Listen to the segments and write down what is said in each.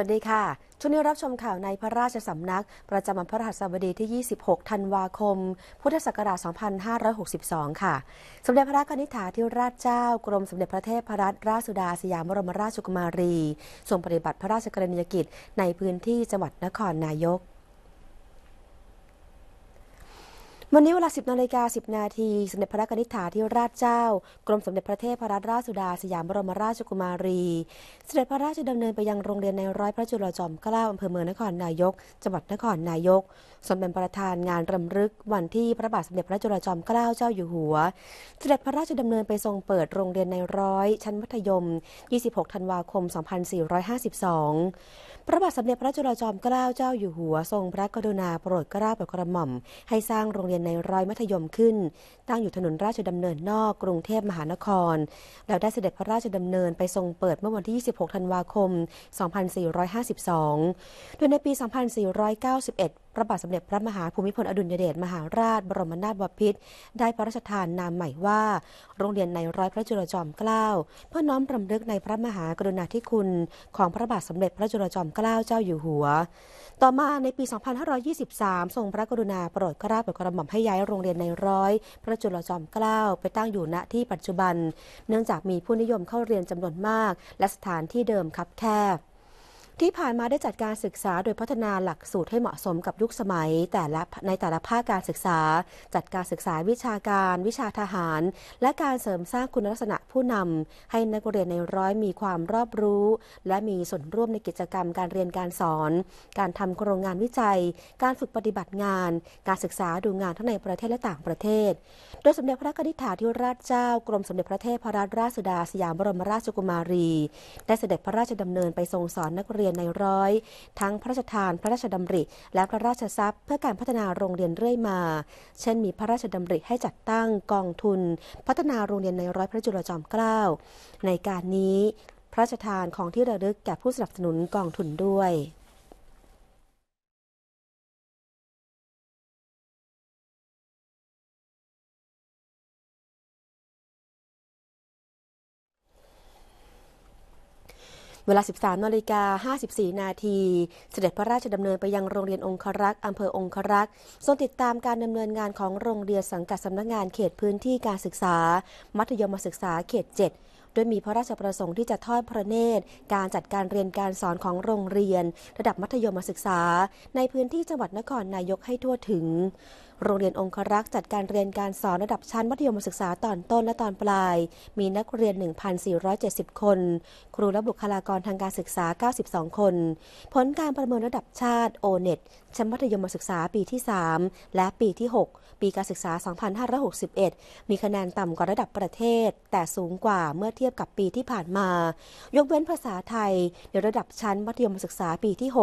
วัสดีค่ะช่วงนี้รับชมข่าวในพระราชสำนักประจำวันพระรหัสบดีที่ 26 ธันวาคม พุทธศักราช 2562 ค่ะ สมเด็จพระนิธิถาธิราชเจ้ากรมสมเด็จพระเทพรัตนราชสุดาสยามบรมราชกุมารี ทรงปฏิบัติพระราชกรณียกิจในพื้นที่จังหวัดนครนายกวันนี้เวลา 10นาฬิกา 10 นาทีสมเด็จพระนิธิฐาธิราชเจ้า กรมสมเด็จพระเทพรัตนราชสุดาสยามบรมราชกุมารีสเสด็จพระราชดำเนินไปยังโรงเรียนในร้อยพระจุลจอมเกล้าอำเภอเมืองนครนายก จังหวัดนครนายก สมเป็นประธานงานรำลึกวันที่พระบาทสมเด็จพระจุลจอมเกล้าเจ้าอยู่หัวสเสด็จพระราชดำเนินไปทรงเปิดโรงเรียนในร้อย ชั้นมัธยม 26 ธันวาคม 2452 พระบาทสมเด็จพระจุลจอมเกล้าเจ้าอยู่หัวทรงพระกรุณาโปรดเกล้าโปรดกระหม่อมให้สร้างโรงเรียนในร้อยมัธยมขึ้น ตั้งอยู่ถนนราชดำเนินนอกกรุงเทพมหานคร แล้วได้เสด็จพระราชดำเนินไปทรงเปิดเมื่อวันที่ 26 ธันวาคม 2452 โดยในปี 2491พระบาทสมเด็จพระมหาภูมิพลอดุลยเดชมหาราชบรมนาถบพิตรได้พระราชทานนามใหม่ว่า โรงเรียนในร้อยพระจุลจอมเกล้าเพื่อน้อมรำลึกในพระมหากรุณาธิคุณของพระบาทสมเด็จพระจุลจอมเกล้าเจ้าอยู่หัว ต่อมาในปี 2523 ทรงพระกรุณาโปรดกราบโปรดกระหม่อมให้ย้ายโรงเรียนในร้อย พระจุลจอมเกล้าไปตั้งอยู่ณที่ปัจจุบัน เนื่องจากมีผู้นิยมเข้าเรียนจำนวนมากและสถานที่เดิมคับแคบที่ผ่านมาได้จัดการศึกษาโดยพัฒนาหลักสูตรให้เหมาะสมกับยุคสมัยแต่ละในแต่ละภาคการศึกษา จัดการศึกษาวิชาการวิชาทหาร และการเสริมสร้างคุณลักษณะผู้นำ ให้นักเรียนในร้อยมีความรอบรู้ และมีส่วนร่วมในกิจกรรมการเรียนการสอน การทำโครงงานวิจัย การฝึกปฏิบัติงาน การศึกษาดูงานทั้งในประเทศและต่างประเทศ โดยสมเด็จพระกนิษฐาธิราชเจ้ากรมสมเด็จพระเทพรัตนราชสุดาสยามบรมราชกุมารี ได้เสด็จพระราชดำเนินไปทรงสอนนักเรียนียนในร้อย ทั้งพระราชทานพระราชดำริ และพระราชทรัพย์ เพื่อการพัฒนาโรงเรียนเรื่อยมา เช่นมีพระราชดำริให้จัดตั้งกองทุน พัฒนาโรงเรียนในร้อยพระจุลจอมเกล้าในการนี้พระราชทานของที่ระลึกแก่ผู้สนับสนุนกองทุนด้วยเวลา 13นาฬิกา54 นาที เสด็จพระราชดำเนินไปยังโรงเรียนองครักษ์อำเภอองครักษ์ทรงติดตามการดำเนินงานของโรงเรียนสังกัดสำนักงานเขตพื้นที่การศึกษา มัธยมศึกษาเขต7ดยมีพระราชประสงค์ที่จะทอดพระเนตร การจัดการเรียนการสอนของโรงเรียน ระดับมัธยมศึกษา ในพื้นที่จังหวัดนครนายกให้ทั่วถึงโรงเรียนองครักษ์จัดการเรียนการสอนระดับชั้นมัธยมศึกษาตอนต้นและตอนปลาย มีนักเรียน 1,470 คน ครูและบุคลากรทางการศึกษา 92 คน ผลการประเมินระดับชาติโอเน็ตชั้นมัธยมศึกษาปีที่ 3 และปีที่ 6 ปีการศึกษา 2561 มีคะแนนต่ำกว่าระดับประเทศ แต่สูงกว่าเมื่อเทียบกับปีที่ผ่านมา ยกเว้นภาษาไทยในระดับชั้นมัธยมศึกษาปีที่ 6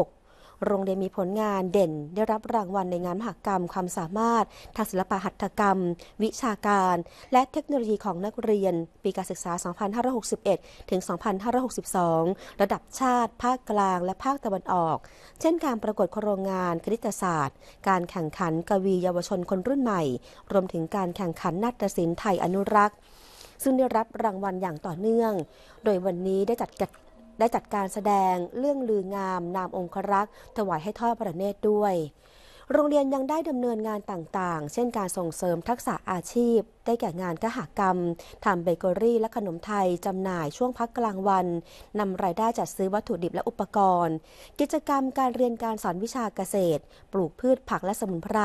โรงเรียนมีผลงานเด่นได้รับรางวัลในงานมหกรรมความสามารถทางศิลปะหัตถกรรม วิชาการ และเทคโนโลยีของนักเรียนปีการศึกษา 2561ถึง2562 ระดับชาติ ภาคกลาง และภาคตะวันออก เช่นการประกวดโครงงานคณิตศาสตร์ การแข่งขันกวีเยาวชนคนรุ่นใหม่ รวมถึงการแข่งขันนาฏศิลป์ไทยอนุรักษ์ซึ่งได้รับรางวัลอย่างต่อเนื่อง โดยวันนี้ได้จัดกิจได้จัดการแสดงเรื่องลืองาม นามองครักษ์ถวายให้ทอดพระเนตรด้วยโรงเรียนยังได้ดำเนินงานต่าง ๆ เช่นการส่งเสริมทักษะอาชีพ ได้แก่งานกหกรรม ทำเบเกอรี่และขนมไทย จำหน่ายช่วงพักกลางวัน นำรายได้จัดซื้อวัตถุดิบและอุปกรณ์ กิจกรรมการเรียนการสอนวิชาเกษตร ปลูกพืชผักและสมุนไพร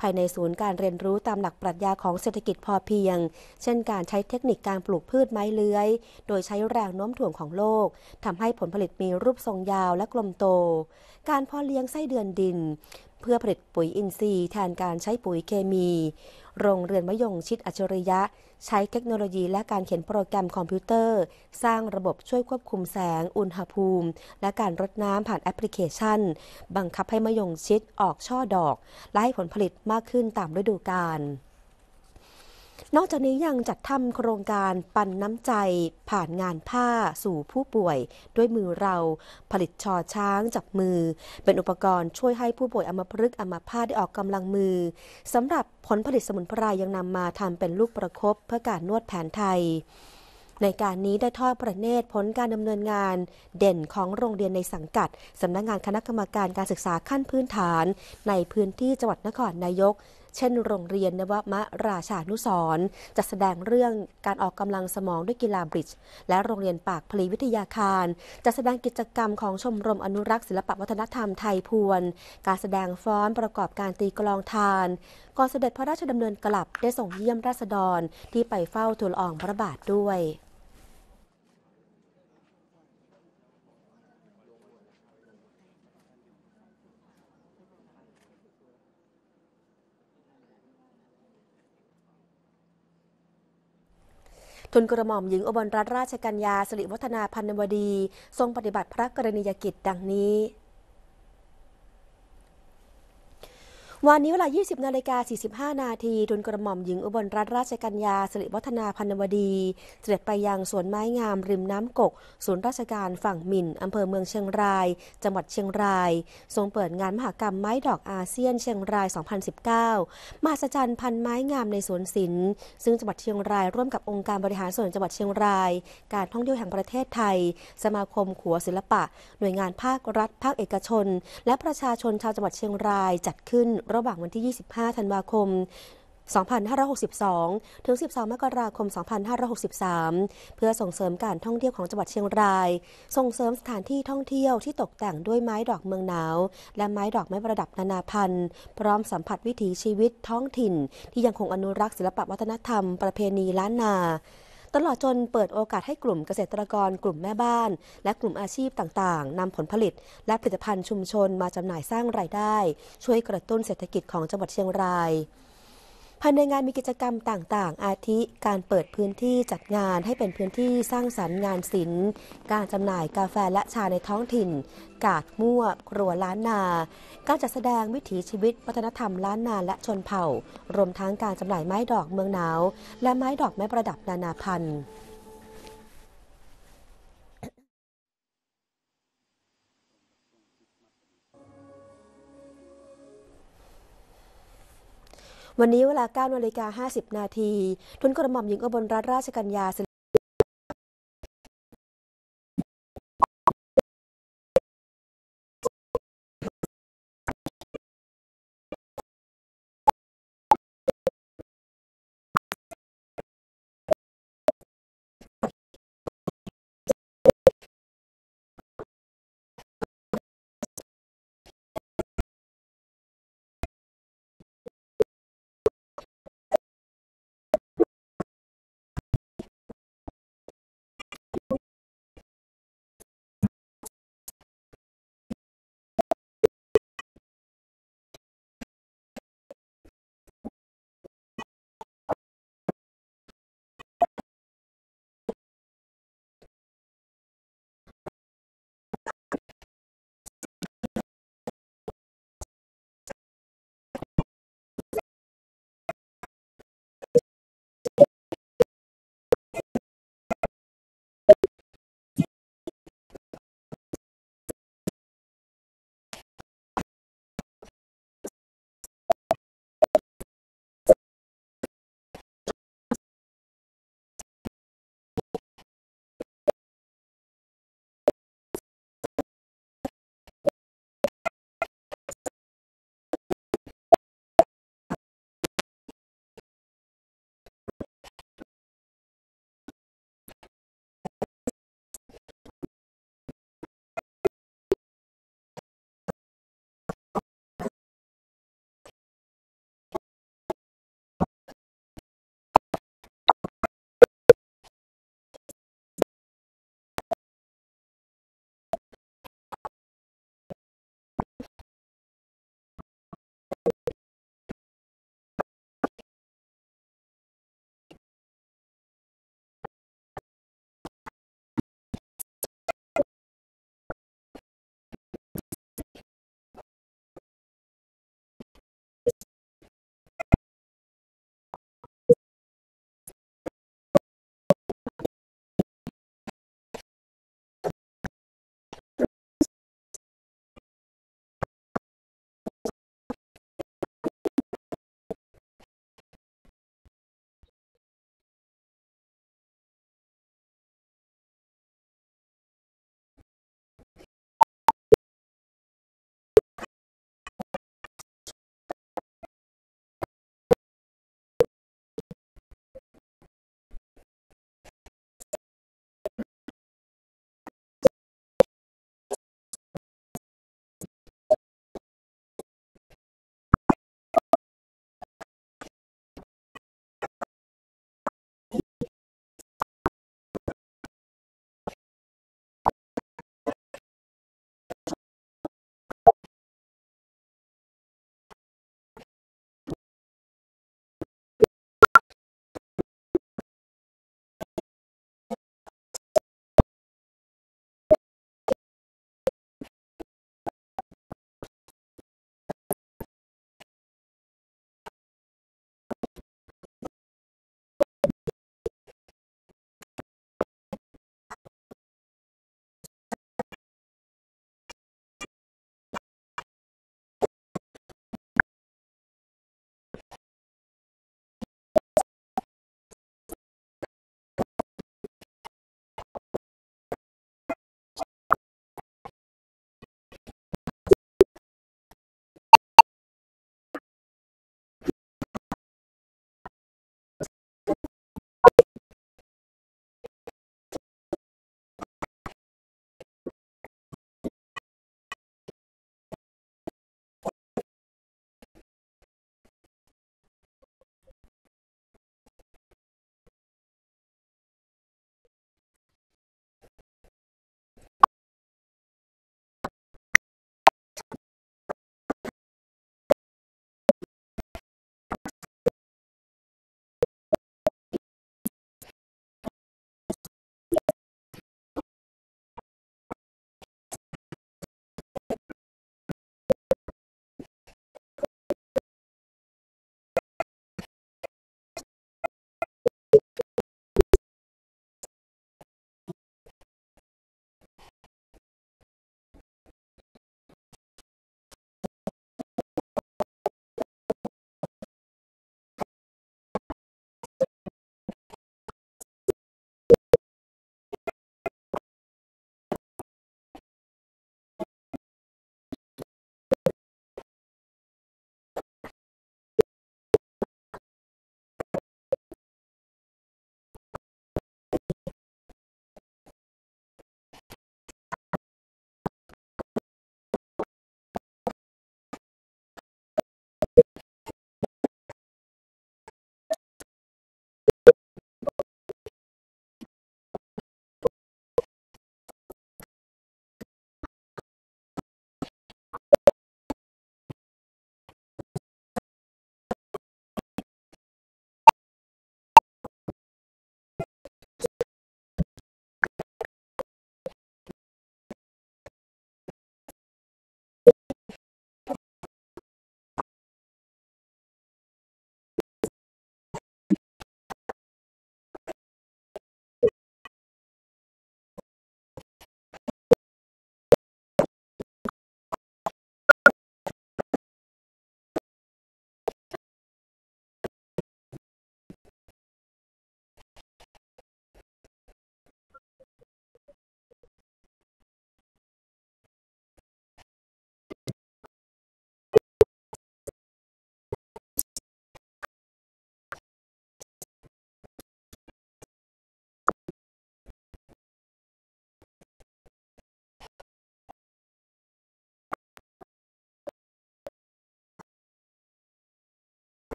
ภายในศูนย์การเรียนรู้ตามหลักปรัชญาของเศรษฐกิจพอเพียง เช่นการใช้เทคนิคการปลูกพืชไม้เลื้อย โดยใช้แรงโน้มถ่วงของโลก ทำให้ผลผลิตมีรูปทรงยาวและกลมโต การพ่อเลี้ยงไส้เดือนดินเพื่อผลิตปุ๋ยอินทรีย์แทนการใช้ปุ๋ยเคมี โรงเรือนมะยงชิดอัจฉริยะ ใช้เทคโนโลยีและการเขียนโปรแกรมคอมพิวเตอร์ สร้างระบบช่วยควบคุมแสง อุณหภูมิ และการรดน้ำผ่านแอปพลิเคชัน บังคับให้มะยงชิดออกช่อดอกและให้ผลผลิตมากขึ้นตามฤดูกาลนอกจากนี้ยังจัดทำโครงการปันน้ำใจ ผ่านงานผ้าสู่ผู้ป่วย ด้วยมือเราผลิตชอช้างจับมือ เป็นอุปกรณ์ช่วยให้ผู้ป่วยอมัพฤกษ์อมพาตได้ออกกำลังมือสำหรับผลผลิตสมุนไพรยังนำมาทำเป็นลูกประครบเพื่อการนวดแผนไทย ในการนี้ได้ทอดประเนตรผลการดำเนินงาน เด่นของโรงเรียนในสังกัด สำนักงงานคณะกรรมการการศึกษาขั้นพื้นฐาน ในพื้นที่จังหวัดนครนายกเช่นโรงเรียนนวมราชานุสรจัดแสดงเรื่องการออกกำลังสมองด้วยกีฬาบริดจ์และโรงเรียนปากพลีวิทยาคารจัดแสดงกิจกรรมของชมรมอนุรักษ์ศิลปวัฒนธรรมไทยพวนการแสดงฟ้อนประกอบการตีกลองทานก่อนเสด็จพระราชดำเนินกลับได้ส่งเยี่ยมราษฎรที่ไปเฝ้าทูลอองพระบาทด้วยทุนกระหม่อมหญิงอบรรัตนราชกัญญาสิริวัฒนาพันนวดี ทรงปฏิบัติพระกรณียกิจดังนี้วันนี้เวลา 20นาฬิกา45นาที ทุนกระหม่อมหญิงอุบลรัตนราชกัญญาสิริวัฒนาพันวดี เสด็จไปยังสวนไม้งามริมน้ำกก ศูนย์ราชการฝั่งมินอำเภอเมืองเชียงราย จังหวัดเชียงราย ทรงเปิดงานมหกรรมไม้ดอกอาเซียนเชียงราย 2019มหัศจรรย์พันไม้งามในสวนศิลป์ซึ่งจังหวัดเชียงราย ร่วมกับองค์การบริหารส่วนจังหวัดเชียงราย การท่องเที่ยวแห่งประเทศไทย สมาคมขัวศิลปะ หน่วยงานภาครัฐ ภาคเอกชน และประชาชนชาวจังหวัดเชียงรายจัดขึ้นระหว่างวันที่ 25 ธันวาคม 2562 ถึง 12มกราคม 2563 เพื่อส่งเสริมการท่องเที่ยวของจังหวัดเชียงราย ส่งเสริมสถานที่ท่องเที่ยวที่ตกแต่งด้วยไม้ดอกเมืองหนาว และไม้ดอกไม้ประดับนานาพันธุ์ พร้อมสัมผัสวิถีชีวิตท้องถิ่น ที่ยังคงอนุรักษ์ศิลปวัฒนธรรมประเพณีล้านนาตลอดจนเปิดโอกาสให้กลุ่มเกษตรกรกลุ่มแม่บ้านและกลุ่มอาชีพต่างๆ นำผลผลิตและผลิตภัณฑ์ชุมชนมาจำหน่ายสร้างรายได้ ช่วยกระตุ้นเศรษฐกิจของจังหวัดเชียงรายภายในงานมีกิจกรรมต่างๆ อาทิการเปิดพื้นที่จัดงานให้เป็นพื้นที่สร้างสรรค์งานศิลป์ การจำหน่ายกาแฟและชาในท้องถิ่น กาดมั่วครัวล้านนา การจัดแสดงวิถีชีวิตวัฒนธรรมล้านนาและชนเผ่า รวมทั้งการจำหน่ายไม้ดอกเมืองหนาวและไม้ดอกไม้ประดับนานาพันธุ์วันนี้เวลา9นาฬิกา 50 นาที ทุนกระหม่อมหญิงอบลรัตนราชกัญญาส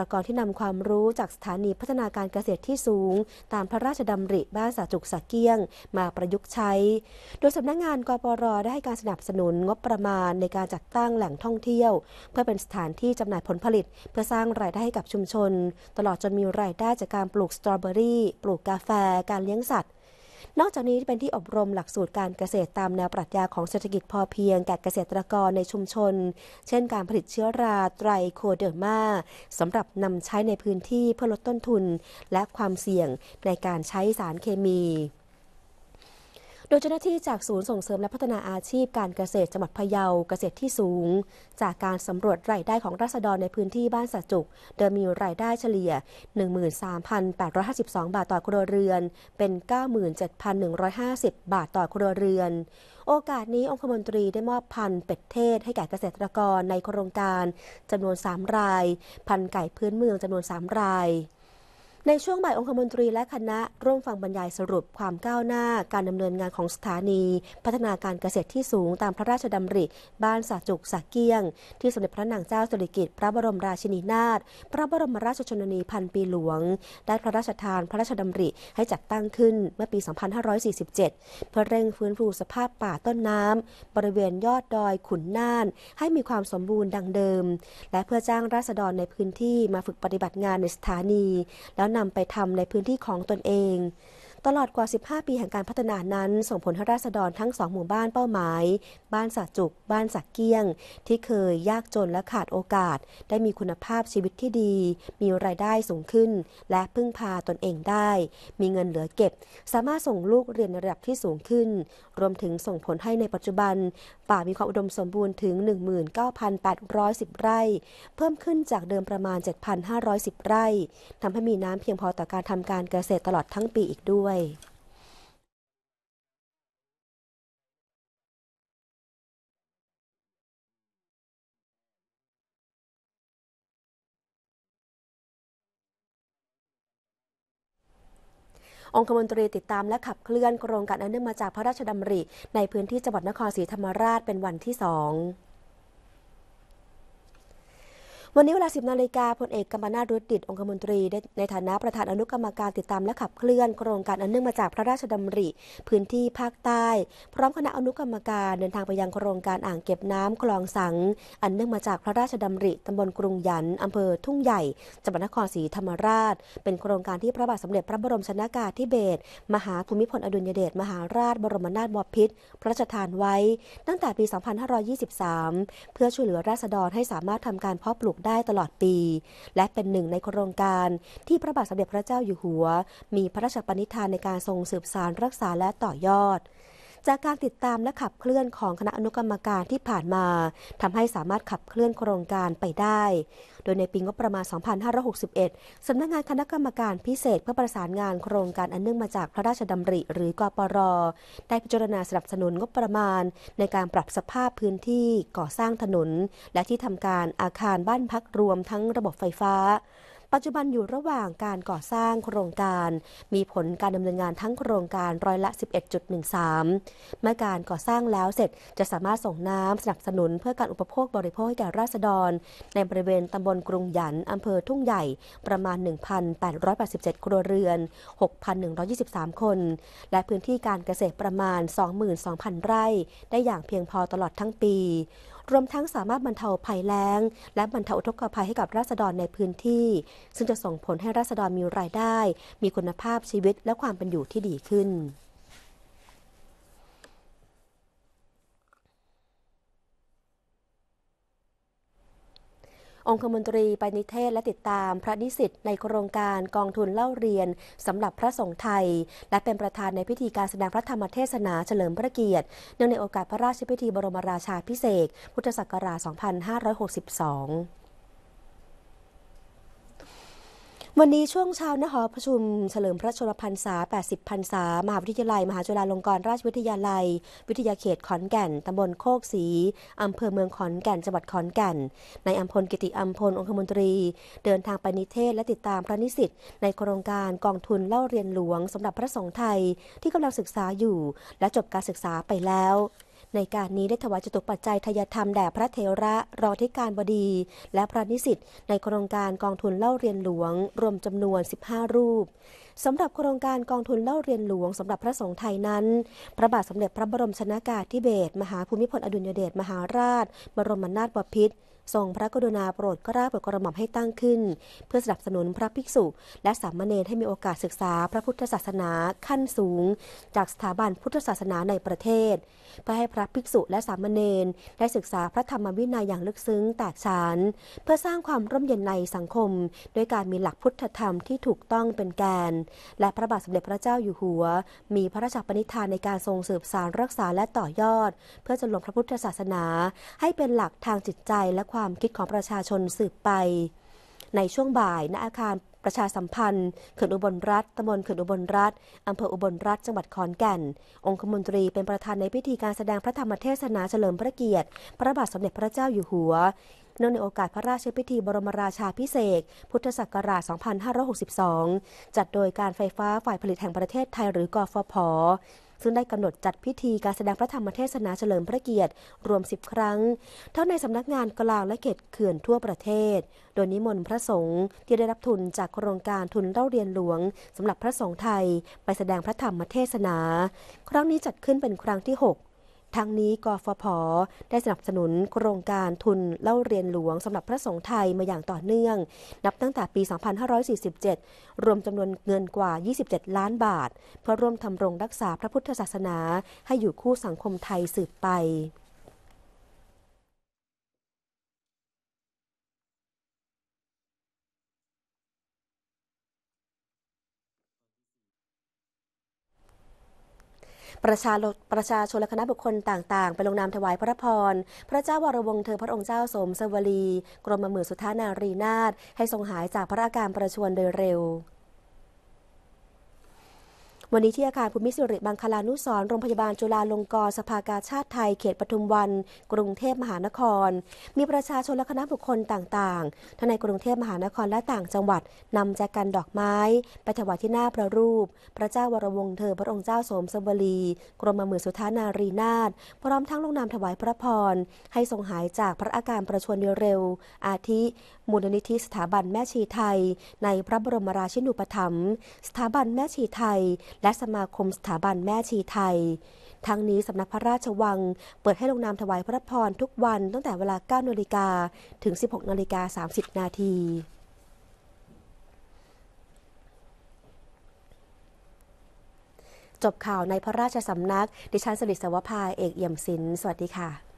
ประกรที่นำความรู้จากสถานีพัฒนาการเกษตรที่สูง ตามพระราชดำริบ้านสาจุกสักเกี้ยง มาประยุกต์ใช้ โดยสำนักงงานกปรได้ให้การสนับสนุนงบประมาณในการจัดตั้งแหล่งท่องเที่ยว เพื่อเป็นสถานที่จำหน่ายผลผลิต เพื่อสร้างรายได้ให้กับชุมชน ตลอดจนมีรายได้จากการปลูกสตรอเบอรี่ ปลูกกาแฟ การเลี้ยงสัตว์นอกจากนี้เป็นที่อบรมหลักสูตรการเกษตรตามแนวปรัชญาของเศรษฐกิจพอเพียงแก่เกษตรกรในชุมชน เช่นการผลิตเชื้อราไตรโคเดอร์มาสำหรับนำใช้ในพื้นที่เพื่อลดต้นทุนและความเสี่ยงในการใช้สารเคมียเจ้าหน้าที่จากศูนย์ส่งเสริมและพัฒนาอาชีพการเกษตรจังหวัดพะเยาเกษตรที่สูง จากการสำรวจรายได้ของราษฎรในพื้นที่บ้านสัจุก เดิมมีรายได้เฉลี่ย 13,852 บาทต่อครัวเรือน เป็น 97,150 บาทต่อครัวเรือน โอกาสนี้องคมนตรีได้มอบพันธุ์เป็ดเทศให้แก่เกษตรกรในโครงการจำนวน3ราย พันไก่พื้นเมืองจำนวน3รายในช่วงบ่ายองคมนตรีและคณะร่วมฟังบรรยายสรุปความก้าวหน้าการดำเนินงานของสถานี พัฒนาการเกษตรที่สูงตามพระราชดำริบ้านสาจุกสักเกียงที่สมเด็จพระนางเจ้าสุริกิติ์พระบรมราชินีนาถพระบรมราชชนนีพันปีหลวง ได้พระราชทานพระราชดำริให้จัดตั้งขึ้นเมื่อปี 2547 เพื่อเร่งฟื้นฟูสภาพป่าต้นน้ำ บริเวณยอดดอยขุนน่านให้มีความสมบูรณ์ดังเดิม และเพื่อจ้างราษฎรในพื้นที่มาฝึกปฏิบัติงานในสถานีแล้วนำไปทำในพื้นที่ของตนเองตลอดกว่า 15 ปีแห่งการพัฒนานั้น ส่งผลให้ราษฎรทั้งสองหมู่บ้านเป้าหมาย บ้านสักจุกบ้านสักเกี้ยง ที่เคยยากจนและขาดโอกาส ได้มีคุณภาพชีวิตที่ดี มีรายได้สูงขึ้น และพึ่งพาตนเองได้ มีเงินเหลือเก็บ สามารถส่งลูกเรียนในระดับที่สูงขึ้น รวมถึงส่งผลให้ในปัจจุบันป่ามีความอุดมสมบูรณ์ถึง 19,810ไร่ เพิ่มขึ้นจากเดิมประมาณ7,510 ไร่ทำให้มีน้ำเพียงพอต่อการทำการเกษตรตลอดทั้งปีอีกด้วยองคมนตรีติดตามและขับเคลื่อนโครงการอันเนื่องมาจากพระราชดำริในพื้นที่จังหวัดนครศรีธรรมราชเป็นวันที่สองวันนี้เวลา 10นาฬิกาพลเอกกมนารุดิตองคมนตรีในฐานะประธานอนุกรรมการติดตามและขับเคลื่อน โครงการอันเนื่องมาจากพระราชดำริ พื้นที่ภาคใต้ พร้อมคณะอนุกรรมการเดินทางไปยังโครงการอ่างเก็บน้ำคลองสัง อันเนื่องมาจากพระราชดำริตำบลกรุงหยันอำเภอทุ่งใหญ่จังหวัดนครศรีธรรมราช เป็นโครงการที่พระบาทสมเด็จ พระบรมชนากาธิเบศรมหาภูมิพลอดุลยเดชมหาราช บรมนาถบพิตรพระราชทานไว้ตั้งแต่ปี 2523 เพื่อช่วยเหลือราษฎรให้สามารถทำการเพาะปลูกได้ตลอดปี และเป็นหนึ่งในโครงการ ที่พระบาทสมเด็จพระเจ้าอยู่หัว มีพระราชปณิธานในการทรงสืบสานรักษาและต่อยอดจากการติดตามและขับเคลื่อนของคณะอนุกรรมการที่ผ่านมา ทำให้สามารถขับเคลื่อนโครงการไปได้ โดยในปีงบประมาณ 2561 สำนักงานคณะกรรมการพิเศษเพื่อประสานงานโครงการอันเนื่องมาจากพระราชดำริหรือกปรได้พิจารณาสนับสนุนงบประมาณในการปรับสภาพพื้นที่ก่อสร้างถนน และที่ทำการอาคารบ้านพักรวมทั้งระบบไฟฟ้าปัจจุบันอยู่ระหว่างการก่อสร้างโครงการ มีผลการดำเนินงานทั้งโครงการร้อยละ 11.13 เมื่อการก่อสร้างแล้วเสร็จจะสามารถส่งน้ำสนับสนุนเพื่อการอุปโภคบริโภคให้แก่ราษฎร ในบริเวณตำบลกรุงหยันอำเภอทุ่งใหญ่ประมาณ 1,887ครัวเรือน 6,123 คน และพื้นที่การเกษตรประมาณ 22,000 ไร่ ได้อย่างเพียงพอตลอดทั้งปีรวมทั้งสามารถบรรเทาภัยแล้งและบรรเทาอุทกภัยให้กับราษฎรในพื้นที่ ซึ่งจะส่งผลให้ราษฎรมีรายได้ มีคุณภาพชีวิตและความเป็นอยู่ที่ดีขึ้นองคมนตรีไปนิเทศและติดตามพระนิสิตในโครงการกองทุนเล่าเรียนสำหรับพระสงฆ์ไทย และเป็นประธานในพิธีการแสดงพระธรรมเทศนาเฉลิมพระเกียรติเนื่องในโอกาสพระราชพิธีบรมราชาพิเศษพุทธศักราช2562วันนี้ช่วงเช้านะหอประชุมเฉลิมพระชนมพรรษา 80พรรษามหาวิทยาลัย มหาจุฬาลงกรณราชวิทยาลัย วิทยาเขตขอนแก่นตำบลโคกศรีอำเภอเมืองขอนแก่นจังหวัดขอนแก่นในอำพลกิติอำพล องคมนตรี เดินทางไปนิเทศ และติดตามพระนิสิตในโครงการกองทุนเล่าเรียนหลวง สำหรับพระสงฆ์ไทย ที่กำลังศึกษาอยู่และจบการศึกษาไปแล้วในการนี้ได้ถวายจตุปัจจัยทยธรรมแด่พระเทระรอธิการบดี และพระนิสิตในโครงการกองทุนเล่าเรียนหลวง รวมจำนวน 15 รูปสำหรับโครงการกองทุนเล่าเรียนหลวงสำหรับพระสงฆ์ไทยนั้น พระบาทสมเด็จพระบรมชนากาธิเบศรมหาภูมิพลอดุลยเดชมหาราช บรมนาถบพิตรทรงพระกรุณาโปรดกราบกระหม่อมให้ตั้งขึ้น เพื่อสนับสนุนพระภิกษุและสามเณรให้มีโอกาสศึกษาพระพุทธศาสนาขั้นสูง จากสถาบันพุทธศาสนาในประเทศ เพื่อให้พระภิกษุและสามเณรได้ศึกษาพระธรรมวินัยอย่างลึกซึ้งแตกฉานเพื่อสร้างความร่มเย็นในสังคมด้วยการมีหลักพุทธธรรมที่ถูกต้องเป็นแกน และพระบาทสมเด็จพระเจ้าอยู่หัว มีพระราชปณิธานในการทรงสืบสานรักษาและต่อยอด เพื่อจะรวมพระพุทธศาสนาให้เป็นหลักทางจิตใจและความคิดของประชาชนสืบไป ในช่วงบ่ายณอาคารประชาสัมพันธ์ เขื่อนอุบลรัฐตำบลเขื่อนอุบลรัฐอำเภออุบลรัฐ จังหวัดขอนแก่น องคมนตรีเป็นประธานในพิธีการแสดงพระธรรมเทศนาเฉลิมพระเกียรติ พระบาทสมเด็จพระเจ้าอยู่หัวเนื่องในโอกาสพระราชพิธีบรมราชาพิเศษ พุทธศักราช 2562 จัดโดยการไฟฟ้าฝ่ายผลิตแห่งประเทศไทย หรือ กฟผซึ่งได้กำหนดจัดพิธีการแสดงพระธรรมเทศนาเฉลิมพระเกียรติรวม 10 ครั้งทั้งในสำนักงานกลางและเขตเขื่อนทั่วประเทศ โดยนิมนต์พระสงฆ์ที่ได้รับทุนจากโครงการทุนเล่าเรียนหลวงสำหรับพระสงฆ์ไทยไปแสดงพระธรรมเทศนา ครั้งนี้จัดขึ้นเป็นครั้งที่ 6ทั้งนี้ กฟผ ได้สนับสนุนโครงการทุนเล่าเรียนหลวงสำหรับพระสงฆ์ไทยมาอย่างต่อเนื่อง นับตั้งแต่ปี 2547 รวมจำนวนเงินกว่า 27 ล้านบาท เพื่อร่วมทำรงรักษาพระพุทธศาสนา ให้อยู่คู่สังคมไทยสืบไปประชาประชาชนและคณะบุคคลต่างๆ ไปลงนามถวายพระพร พระเจ้าวรวงเธอพระองค์เจ้าสมสวลีกรมมือสุธานารีนาถให้ทรงหายจากพระอาการประชวรโดยเร็ววันนี้ที่อาคารภูมิสิริบังคลานุสรโรงพยาบาลจุฬาลงกรณ์สภากาชาติไทยเขตปทุมวัน กรุงเทพมหานคร มีประชาชนและคณะบุคคลต่างๆ ทั้งในกรุงเทพมหานครและต่างจังหวัด นำแจกันดอกไม้ ไปถวายที่หน้าพระรูป พระเจ้าวรวงเธอพระองค์เจ้าสมสวรีกรมมือสุธานารีนาถพร้อมทั้งลงนามถวายพระพรให้ทรงหายจากพระอาการประชวรเร็ว อาทิมูลนิธิ สถาบันแม่ชีไทย ในพระบรมราชินูปถัมภ์สถาบันแม่ชีไทยและสมาคมสถาบันแม่ชีไทย ทั้งนี้สำนักพระราชวังเปิดให้ลงนามถวายพระพรทุกวันตั้งแต่เวลา9นาฬิกาถึง 16นาฬิกา30นาที จบข่าวในพระราชสำนัก ดิฉันสลิดสวภาเอกเอี่ยมศิลป์สวัสดีค่ะ